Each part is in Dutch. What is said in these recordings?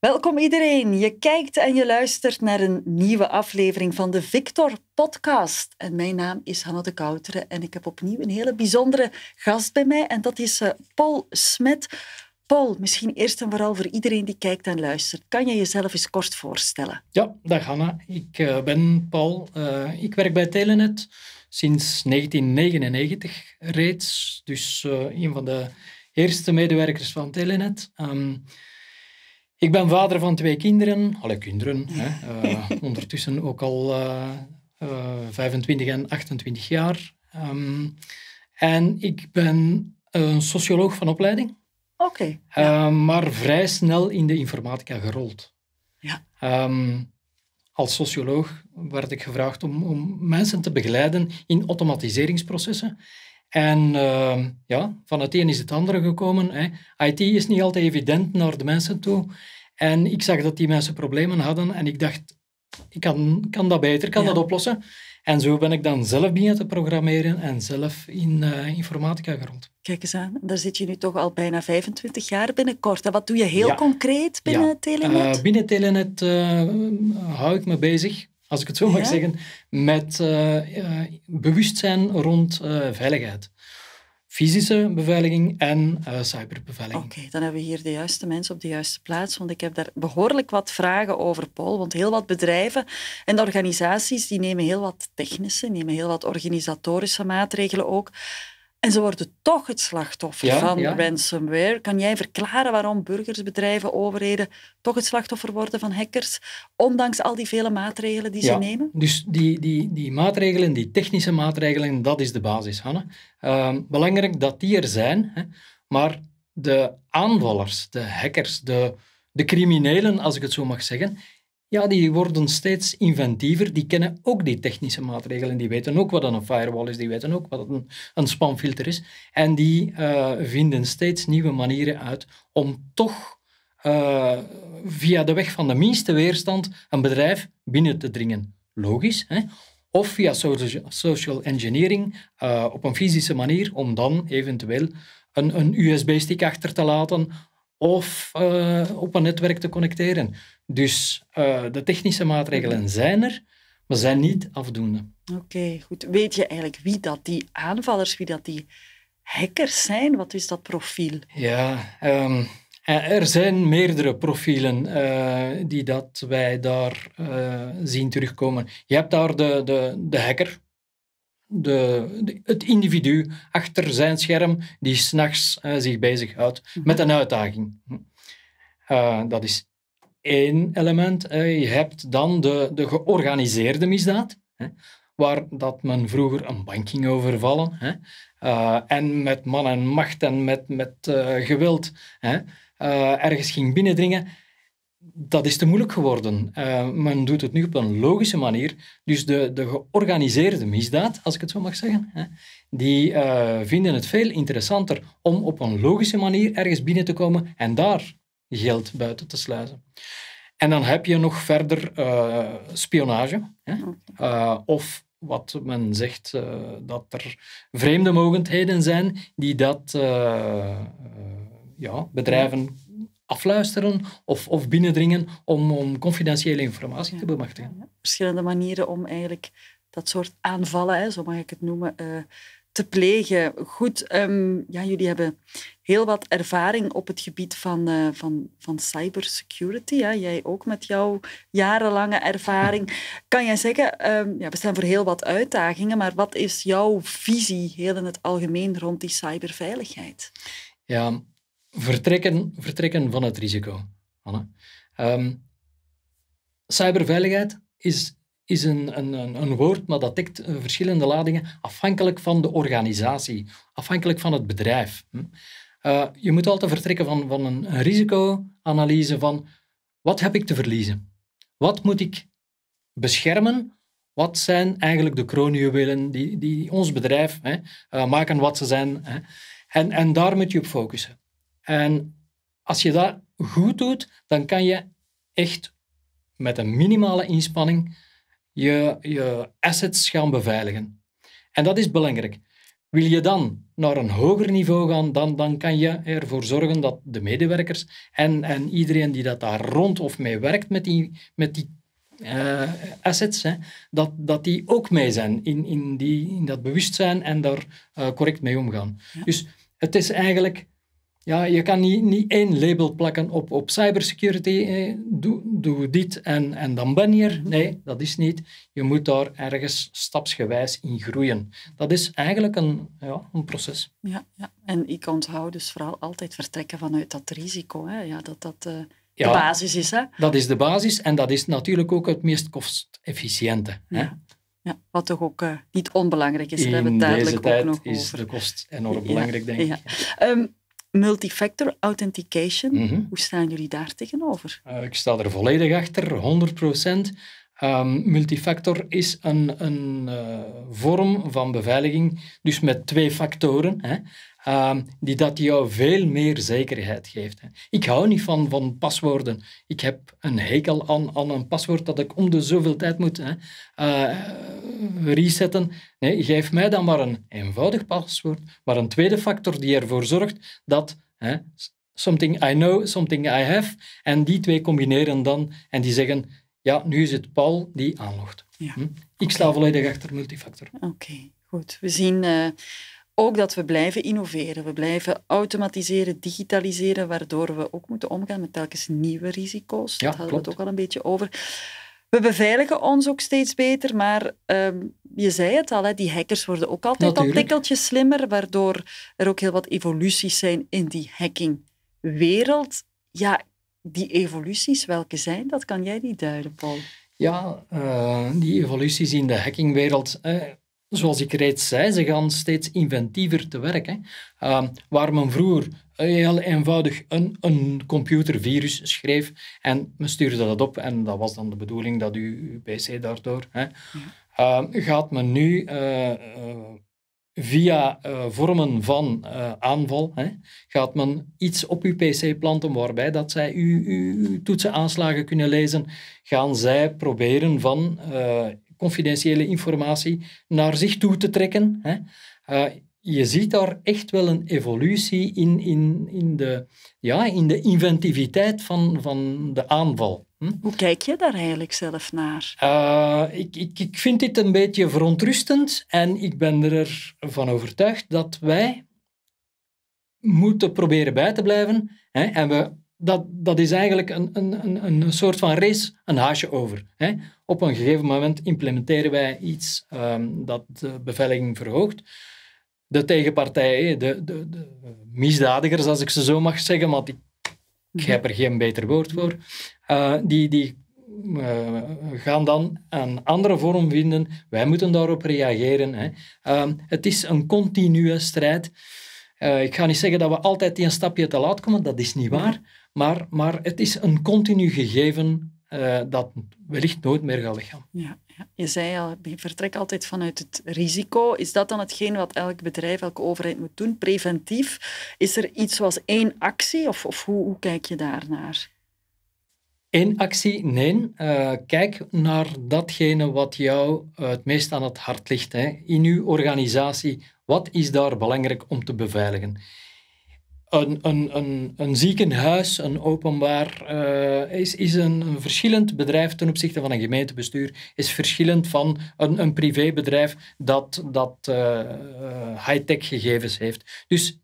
Welkom iedereen. Je kijkt en je luistert naar een nieuwe aflevering van de Victor Podcast. En mijn naam is Hanna de Kouteren en ik heb opnieuw een hele bijzondere gast bij mij en dat is eh, Paul Smet. Paul, misschien eerst en vooral voor iedereen die kijkt en luistert, kan je jezelf eens kort voorstellen? Ja, dag Hanna. Ik eh, ben Paul. Eh, ik werk bij Telenet sinds 1999 reeds, dus een van de eerste medewerkers van Telenet. Ehm, ik ben vader van twee kinderen. Alle kinderen. Hè. Eh, ondertussen ook al 25 eh, eh, en 28 jaar. Ehm, en ik ben een socioloog van opleiding. Oké. maar vrij snel in de informatica gerold. Ja. Ehm, als socioloog werd ik gevraagd om, om mensen te begeleiden in automatiseringsprocessen. En ehm, ja, van het een is het andere gekomen. Hè. IT is niet altijd evident naar de mensen toe. En ik zag dat die mensen problemen hadden en ik dacht, ik kan, kan dat beter, kan dat oplossen. En zo ben ik dan zelf binnen te programmeren en zelf in uh, informatica gerond. Kijk eens aan, daar zit je nu toch al bijna 25 jaar binnenkort. En wat doe je heel concreet binnen Telenet? Eh, binnen Telenet eh, hou ik me bezig als ik het zo mag zeggen, met eh, eh, bewustzijn rond eh, veiligheid. Fysische beveiliging en cyberbeveiliging. Oké, dan hebben we hier de juiste mensen op de juiste plaats, want ik heb daar behoorlijk wat vragen over, Paul. Want heel wat bedrijven en organisaties die nemen heel wat technische, nemen heel wat organisatorische maatregelen ook. En ze worden toch het slachtoffer van ransomware. Kan jij verklaren waarom burgers, bedrijven, overheden toch het slachtoffer worden van hackers, ondanks al die vele maatregelen die ze nemen? Dus die, die, die maatregelen, die technische maatregelen, dat is de basis, Hanne. Ehm, belangrijk dat die er zijn, hè. maar de aanvallers, de hackers, de, de criminelen, als ik het zo mag zeggen, ja, die worden steeds inventiever. Die kennen ook die technische maatregelen. Die weten ook wat een firewall is. Die weten ook wat een, een spamfilter is. En die eh, vinden steeds nieuwe manieren uit om toch eh, via de weg van de minste weerstand een bedrijf binnen te dringen. Logisch, hè? Of via social engineering eh, op een fysische manier om dan eventueel een, een USB-stick achter te laten of eh, op een netwerk te connecteren. Dus eh, de technische maatregelen zijn er, maar zijn niet afdoende. Oké, goed. Weet je eigenlijk wie dat die aanvallers, wie dat die hackers zijn? Wat is dat profiel? Ja, ehm, er zijn meerdere profielen eh, die dat wij daar zien terugkomen. Je hebt daar de, de, de hacker, de, het individu achter zijn scherm die s'nachts nachts eh, zich bezighoudt mhm. met een uitdaging. Eh, dat is één element. je hebt dan de, de georganiseerde misdaad, hè, waar dat men vroeger een bank ging overvallen. Hè, eh, en met man en macht en met, met geweld hè, ergens ging binnendringen dat is te moeilijk geworden. Uh, men doet het nu op een logische manier. Dus de, de georganiseerde misdaad, als ik het zo mag zeggen, hè, die eh, vinden het veel interessanter om op een logische manier ergens binnen te komen en daar geld buiten te sluizen. En dan heb je nog verder eh, spionage. Hè, of wat men zegt, dat er vreemde mogendheden zijn die dat ja, bedrijven afluisteren of, of binnendringen om, om confidentiële informatie te bemachtigen. Verschillende manieren om eigenlijk dat soort aanvallen, hè, zo mag ik het noemen, eh, te plegen. Goed, ehm, ja, jullie hebben heel wat ervaring op het gebied van, eh, van, van cybersecurity. Hè? Jij ook met jouw jarenlange ervaring. Kan jij zeggen, ehm, ja, we staan voor heel wat uitdagingen, maar wat is jouw visie heel in het algemeen rond die cyberveiligheid? Ja, vertrekken, vertrekken van het risico, ehm, cyberveiligheid is, is een, een, een woord, maar dat dekt eh, verschillende ladingen afhankelijk van de organisatie, afhankelijk van het bedrijf. Hm. Eh, je moet altijd vertrekken van, van een risicoanalyse van wat heb ik te verliezen? Wat moet ik beschermen? Wat zijn eigenlijk de kroonjuwelen die, die ons bedrijf hè, eh, maken wat ze zijn? Hè? En, en daar moet je op focussen. En als je dat goed doet, dan kan je echt met een minimale inspanning je, je assets gaan beveiligen. En dat is belangrijk. Wil je dan naar een hoger niveau gaan, dan, dan kan je ervoor zorgen dat de medewerkers en, en iedereen die dat daar rond of mee werkt met die, met die eh, assets, hè, dat, dat die ook mee zijn in, in, die, in dat bewustzijn en daar eh, correct mee omgaan. Dus het is eigenlijk ja, je kan niet, niet één label plakken op, op cybersecurity. Eh, doe, doe dit en, en dan ben je er. Mhm. Nee, dat is niet. Je moet daar ergens stapsgewijs in groeien. Dat is eigenlijk een, ja, een proces. Ja, ja, en ik onthoud dus vooral altijd vertrekken vanuit dat risico. Hè? Ja, dat dat eh, de basis is. Hè? Dat is de basis en dat is natuurlijk ook het meest kostefficiënte. Hè? Ja. wat toch ook eh, niet onbelangrijk is. In daar hebben we ook nog over. is de kost enorm belangrijk, denk ik. Ja. Ehm, Multifactor authentication, mhm. hoe staan jullie daar tegenover? Eh, ik sta er volledig achter, 100 procent. Ehm, multifactor is een, een eh, vorm van beveiliging, dus met twee factoren. Hè. Ehm, die dat jou veel meer zekerheid geeft. Hè. Ik hou niet van, van paswoorden. Ik heb een hekel aan, aan een paswoord dat ik om de zoveel tijd moet hè, eh, resetten. geef mij dan maar een eenvoudig paswoord, maar een tweede factor die ervoor zorgt dat... Hè, something I know, something I have. En die twee combineren dan en die zeggen, ja, nu is het Paul die aanlogt. Ja. Hm? Ik sta volledig achter multifactor. Oké, goed. We zien eh, ook dat we blijven innoveren. We blijven automatiseren, digitaliseren, waardoor we ook moeten omgaan met telkens nieuwe risico's. Ja, Daar hadden klopt. we het ook al een beetje over. We beveiligen ons ook steeds beter, maar ehm, je zei het al, hè, die hackers worden ook altijd een al slimmer, waardoor er ook heel wat evoluties zijn in die hackingwereld. Ja, die evoluties, welke zijn dat? Kan jij die duiden, Paul? Ja, eh, die evoluties in de hackingwereld zoals ik reeds zei, ze gaan steeds inventiever te werk. Ehm, waar men vroeger heel eenvoudig een, een computervirus schreef en men stuurde dat op en dat was dan de bedoeling dat uw pc daardoor... Hè. Ehm, gaat men nu eh, eh, via eh, vormen van aanval, hè, gaat men iets op uw pc planten waarbij dat zij uw, uw toetsenaanslagen kunnen lezen, gaan zij proberen van confidentiële informatie naar zich toe te trekken. Hè. Eh, je ziet daar echt wel een evolutie in, in, in, de, ja, in de inventiviteit van, van de aanval. Hm. Hoe kijk je daar eigenlijk zelf naar? Eh, ik, ik, ik vind dit een beetje verontrustend en ik ben ervan overtuigd dat wij moeten proberen bij te blijven. Hè? En we dat, dat is eigenlijk een, een, een, soort van race, een haasje over. Hè? Op een gegeven moment implementeren wij iets ehm, dat de beveiliging verhoogt. De tegenpartij, de, de, de, misdadigers, als ik ze zo mag zeggen, maar ik heb er geen beter woord voor, eh, die, die eh, gaan dan een andere vorm vinden. Wij moeten daarop reageren. Hè? Ehm, het is een continue strijd. Eh, ik ga niet zeggen dat we altijd die een stapje te laat komen, dat is niet waar. Maar, maar het is een continu gegeven eh, dat wellicht nooit meer gaat liggen. Ja, ja, Je zei al, je vertrekt altijd vanuit het risico. Is dat dan hetgeen wat elk bedrijf, elke overheid moet doen, preventief? Is er iets als één actie of, of hoe, hoe kijk je daarnaar? Eén actie? Nee. Eh, kijk naar datgene wat jou eh, het meest aan het hart ligt. Hè. In uw organisatie, wat is daar belangrijk om te beveiligen? een, een, een, een ziekenhuis, een openbaar, uh, is, is een, verschillend bedrijf ten opzichte van een gemeentebestuur, is verschillend van een, een privébedrijf dat, dat eh, eh, high-tech gegevens heeft. Dus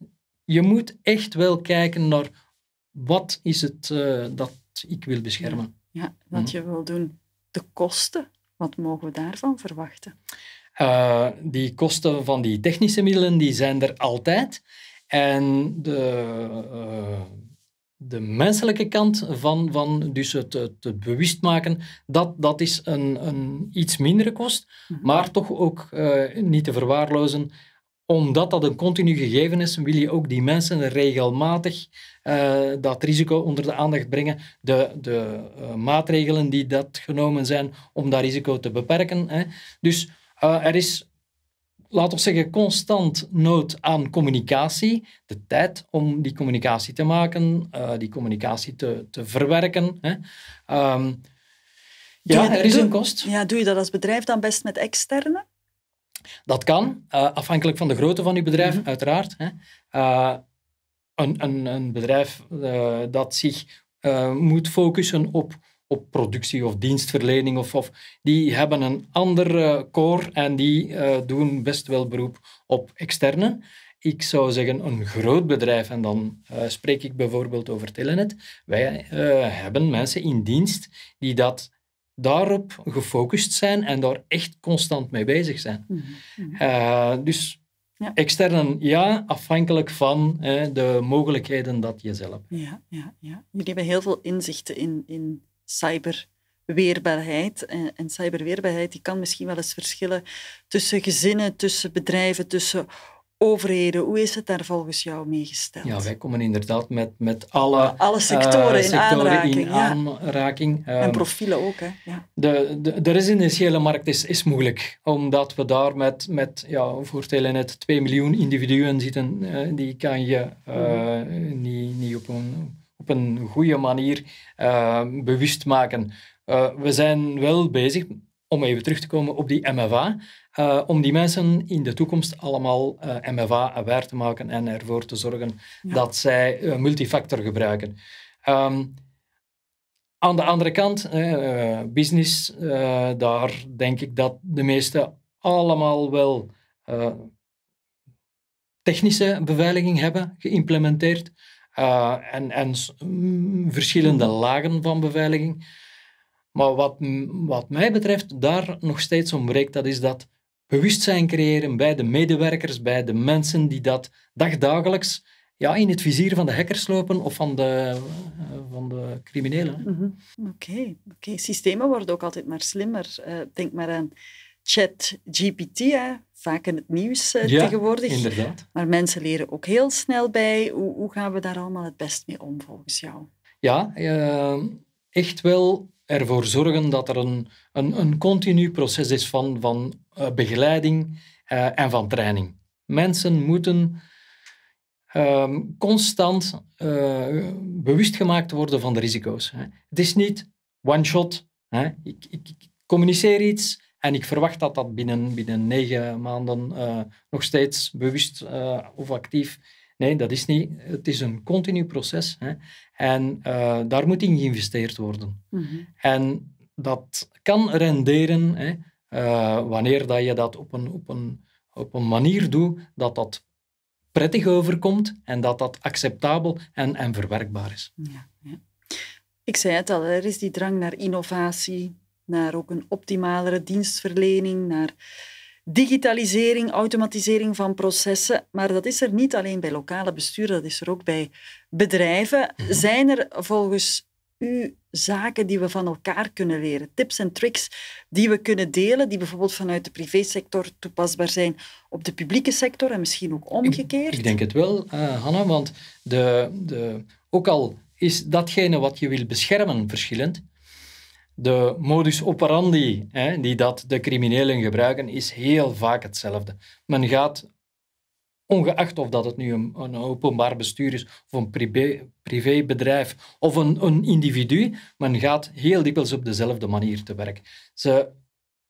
je moet echt wel kijken naar wat is het uh, dat ik wil beschermen. Ja, wat mhm. je wil doen. De kosten, wat mogen we daarvan verwachten? die kosten van die technische middelen, die zijn er altijd. En de, eh, de menselijke kant van, van dus het, het, bewust maken, dat, dat is een, een iets mindere kost, mhm. maar toch ook eh, niet te verwaarlozen omdat dat een continu gegeven is, wil je ook die mensen regelmatig eh, dat risico onder de aandacht brengen. De, de maatregelen die dat genomen zijn om dat risico te beperken. Hè. Dus er is laat ons zeggen, constant nood aan communicatie. De tijd om die communicatie te maken, uh, die communicatie te, te verwerken. Hè. Ehm, ja, er is een kost. Ja, doe je dat als bedrijf dan best met externe? Dat kan, eh, afhankelijk van de grootte van je bedrijf, mhm. uiteraard. Hè. Eh, een, een, een bedrijf dat zich moet focussen op op productie of dienstverlening. Of, of, die hebben een ander core eh, en die eh, doen best wel beroep op externe. Ik zou zeggen een groot bedrijf, en dan eh, spreek ik bijvoorbeeld over Telenet. Wij hebben mensen in dienst die dat daarop gefocust zijn en daar echt constant mee bezig zijn. Mhm, mhm. dus externe, ja, afhankelijk van de mogelijkheden dat je zelf hebt. Ja, ja, ja. Jullie hebben heel veel inzichten in, in cyberweerbaarheid. En, en cyberweerbaarheid die kan misschien wel eens verschillen tussen gezinnen, tussen bedrijven, tussen overheden. Hoe is het daar volgens jou mee gesteld? Ja, wij komen inderdaad met, met alle, alle eh, sectoren, in aanraking. aanraking. Ehm, en profielen ook. Hè? Ja. De, de, de residentiële markt is, is moeilijk, omdat we daar met, met ja, voor het 2 miljoen individuen zitten. Eh, die kan je eh, mhm. niet, niet op een op een goede manier eh, bewust maken. Eh, we zijn wel bezig, om even terug te komen op die MFA, eh, om die mensen in de toekomst allemaal MFA-aware te maken en ervoor te zorgen dat zij multifactor gebruiken. Ehm, aan de andere kant, business, daar denk ik dat de meesten allemaal wel technische beveiliging hebben geïmplementeerd. Eh, en, en mm, verschillende lagen van beveiliging. Maar wat, wat mij betreft daar nog steeds ontbreekt, dat is dat bewustzijn creëren bij de medewerkers, bij de mensen die dat dagdagelijks ja, in het vizier van de hackers lopen of van de, eh, van de criminelen. Mhm. oké. systemen worden ook altijd maar slimmer. Eh, denk maar aan Chat GPT, vaak in het nieuws uh, ja, tegenwoordig. Inderdaad. Maar mensen leren ook heel snel bij. Hoe, hoe, gaan we daar allemaal het best mee om volgens jou? Ja, ehm, echt wel ervoor zorgen dat er een, een, een continu proces is van, van eh, begeleiding eh, en van training. Mensen moeten ehm, constant bewust gemaakt worden van de risico's. Hè. Het is niet one shot. Hè. Ik, ik, ik communiceer iets, en ik verwacht dat dat binnen, binnen negen maanden eh, nog steeds bewust eh, of actief. Nee, dat is niet. Het is een continu proces. Hè. En eh, daar moet in geïnvesteerd worden. Mhm. En dat kan renderen hè, wanneer dat je dat op een, op, een, op een manier doet dat dat prettig overkomt en dat dat acceptabel en, en verwerkbaar is. Ja, ja. Ik zei het al, er is die drang naar innovatie, naar ook een optimalere dienstverlening, naar digitalisering, automatisering van processen. Maar dat is er niet alleen bij lokale besturen, dat is er ook bij bedrijven. Mhm. Zijn er volgens u zaken die we van elkaar kunnen leren? Tips en tricks die we kunnen delen, die bijvoorbeeld vanuit de privésector toepasbaar zijn op de publieke sector en misschien ook omgekeerd? Ik, denk het wel, uh, Hanna, want de, de, ook al is datgene wat je wil beschermen verschillend, de modus operandi hè, die dat de criminelen gebruiken, is heel vaak hetzelfde. Men gaat, ongeacht of dat het nu een, een openbaar bestuur is, of een privé, privébedrijf, of een, een individu, men gaat heel dikwijls op dezelfde manier te werk. Ze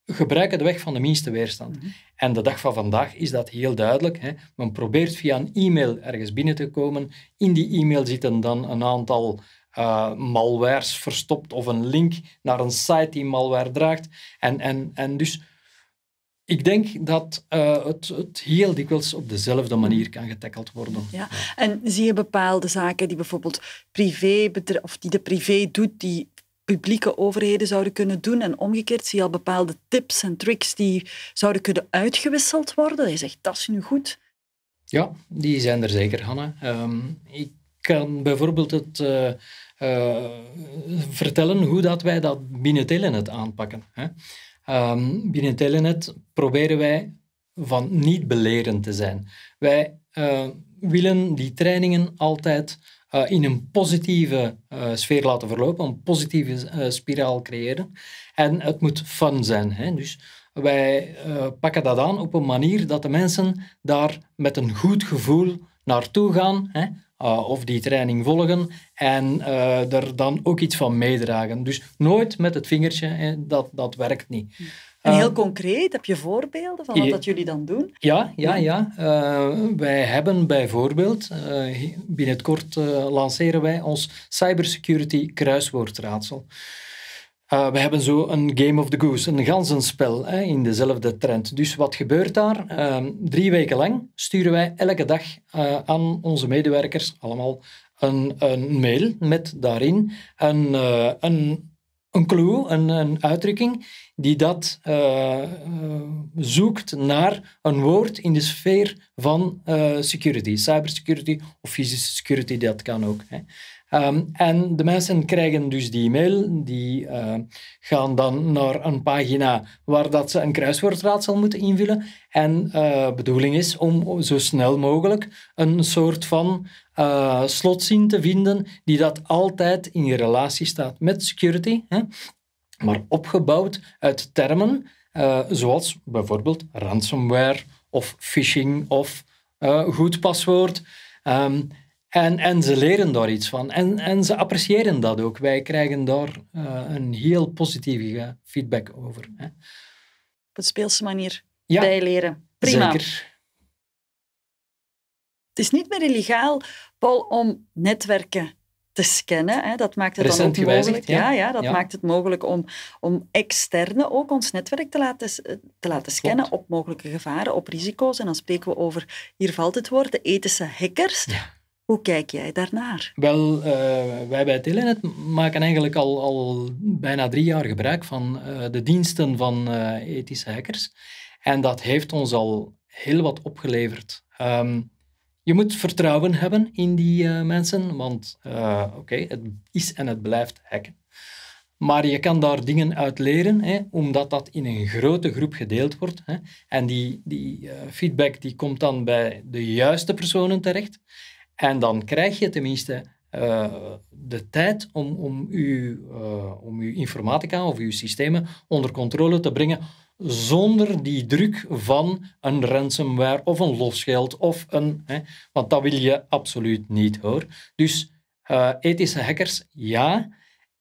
gebruiken de weg van de minste weerstand. Mhm. En de dag van vandaag is dat heel duidelijk. Hè. Men probeert via een e-mail ergens binnen te komen. In die e-mail zitten dan een aantal uh, malwares verstopt of een link naar een site die malware draagt. En, en, en dus ik denk dat eh, het, het, heel dikwijls op dezelfde manier kan getackeld worden. Ja. En zie je bepaalde zaken die bijvoorbeeld privé of die de privé doet, die publieke overheden zouden kunnen doen? En omgekeerd zie je al bepaalde tips en tricks die zouden kunnen uitgewisseld worden? Je zegt, dat is nu goed. Ja, die zijn er zeker, Hanne. Ehm, kan bijvoorbeeld het eh, eh, vertellen hoe dat wij dat binnen Telenet aanpakken. Hè. Um, binnen Telenet proberen wij van niet belerend te zijn. Wij eh, willen die trainingen altijd in een positieve sfeer laten verlopen, een positieve spiraal creëren. En het moet fun zijn. Hè. Dus wij pakken dat aan op een manier dat de mensen daar met een goed gevoel naartoe gaan. Hè eh, of die training volgen en eh, er dan ook iets van meedragen. Dus nooit met het vingertje, hè, dat, dat werkt niet. Hm. En eh, heel concreet, heb je voorbeelden van wat dat jullie dan doen? Ja, ja, ja. wij hebben bijvoorbeeld, binnenkort lanceren wij ons cybersecurity kruiswoordraadsel. Eh, we hebben zo een Game of the Goose, een ganzenspel hè, in dezelfde trend. Dus wat gebeurt daar? Ehm, drie weken lang sturen wij elke dag eh, aan onze medewerkers allemaal een, een mail met daarin een, eh, een, clue, een, een uitdrukking, die dat zoekt naar een woord in de sfeer van security, cybersecurity of fysische security, dat kan ook. Hè. Ehm, en de mensen krijgen dus die e-mail, die eh, gaan dan naar een pagina waar dat ze een kruiswoordraadsel moeten invullen. En de eh, bedoeling is om zo snel mogelijk een soort van eh, slotzin te vinden die dat altijd in relatie staat met security, hè? maar opgebouwd uit termen zoals bijvoorbeeld ransomware of phishing of goed paswoord. Ehm, en, en ze leren daar iets van. En, en ze appreciëren dat ook. Wij krijgen daar eh, een heel positieve feedback over. Hè. Op een speelse manier bijleren. Prima. Zeker. Het is niet meer illegaal, Paul, om netwerken te scannen. Hè. Dat maakt het dan ook mogelijk. ja. ja. dat maakt het mogelijk om, om externe ook ons netwerk te laten, te laten scannen op mogelijke gevaren, op risico's. En dan spreken we over, hier valt het woord, de ethische hackers. Ja. Hoe kijk jij daarnaar? Wel, eh, wij bij Telenet maken eigenlijk al, al bijna drie jaar gebruik van eh, de diensten van eh, ethische hackers. En dat heeft ons al heel wat opgeleverd. Ehm, je moet vertrouwen hebben in die mensen, want oké, het is en het blijft hacken. Maar je kan daar dingen uit leren, hè, omdat dat in een grote groep gedeeld wordt. Hè. En die, die feedback die komt dan bij de juiste personen terecht. En dan krijg je tenminste eh, de tijd om, om, uw, eh, om uw informatica of uw systemen onder controle te brengen zonder die druk van een ransomware of een losgeld of een... Hè, want dat wil je absoluut niet, hoor. Dus eh, ethische hackers, ja,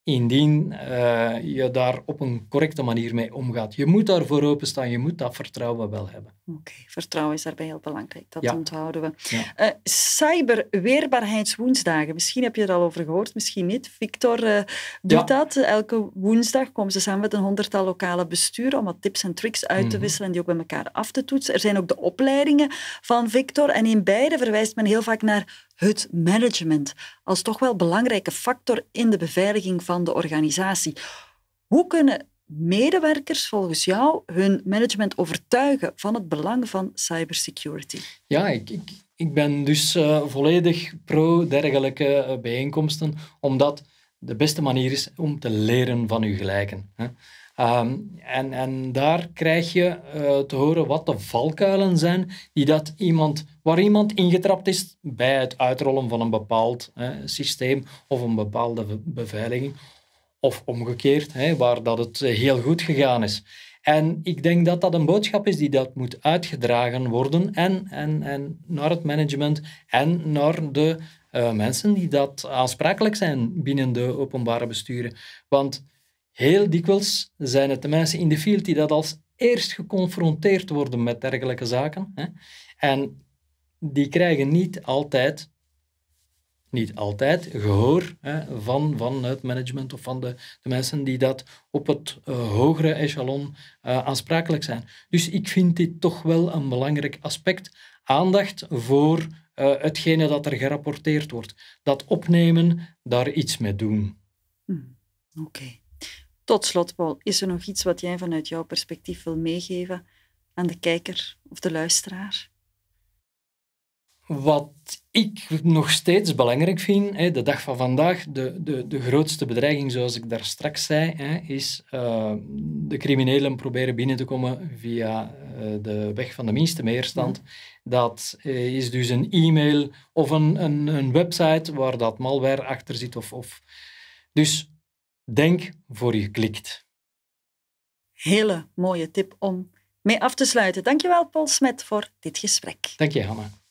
indien eh, je daar op een correcte manier mee omgaat. Je moet daarvoor openstaan, je moet dat vertrouwen wel hebben. Oké, vertrouwen is daarbij heel belangrijk, dat onthouden we. Ja. Uh, eh, Cyberweerbaarheidswoensdagen, misschien heb je er al over gehoord, misschien niet. Victor eh, doet dat. Elke woensdag komen ze samen met een honderdtal lokale besturen om wat tips en tricks uit te mhm. wisselen en die ook bij elkaar af te toetsen. Er zijn ook de opleidingen van Victor en in beide verwijst men heel vaak naar het management als toch wel belangrijke factor in de beveiliging van de organisatie. Hoe kunnen medewerkers volgens jou hun management overtuigen van het belang van cybersecurity? Ja, ik, ik, ik ben dus eh, volledig pro dergelijke eh, bijeenkomsten, omdat de beste manier is om te leren van uw gelijken. Hè. Ehm, en, en daar krijg je eh, te horen wat de valkuilen zijn die dat iemand, waar iemand ingetrapt is bij het uitrollen van een bepaald systeem of een bepaalde beveiliging. Of omgekeerd, hè, waar dat het eh, heel goed gegaan is. En ik denk dat dat een boodschap is die dat moet uitgedragen worden en, en, en naar het management en naar de eh, mensen die dat aansprakelijk zijn binnen de openbare besturen. Want Heel dikwijls zijn het de mensen in de field die dat als eerst geconfronteerd worden met dergelijke zaken. Hè? En die krijgen niet altijd, niet altijd gehoor hè, van, van het management of van de, de mensen die dat op het eh, hogere echelon eh, aansprakelijk zijn. Dus ik vind dit toch wel een belangrijk aspect. Aandacht voor uh, hetgene dat er gerapporteerd wordt. Dat opnemen, daar iets mee doen. Hmm, oké. Tot slot, Paul, is er nog iets wat jij vanuit jouw perspectief wil meegeven aan de kijker of de luisteraar? Wat ik nog steeds belangrijk vind, de dag van vandaag, de, de, de grootste bedreiging, zoals ik daar straks zei, is eh, de criminelen proberen binnen te komen via eh, de weg van de minste meerstand. Mhm. Dat eh, is dus een e-mail of een, een, een website waar dat malware achter zit. Of, of. Dus Denk voor je klikt. Hele mooie tip om mee af te sluiten. Dankjewel, Paul Smet, voor dit gesprek. Dank je, Hanna.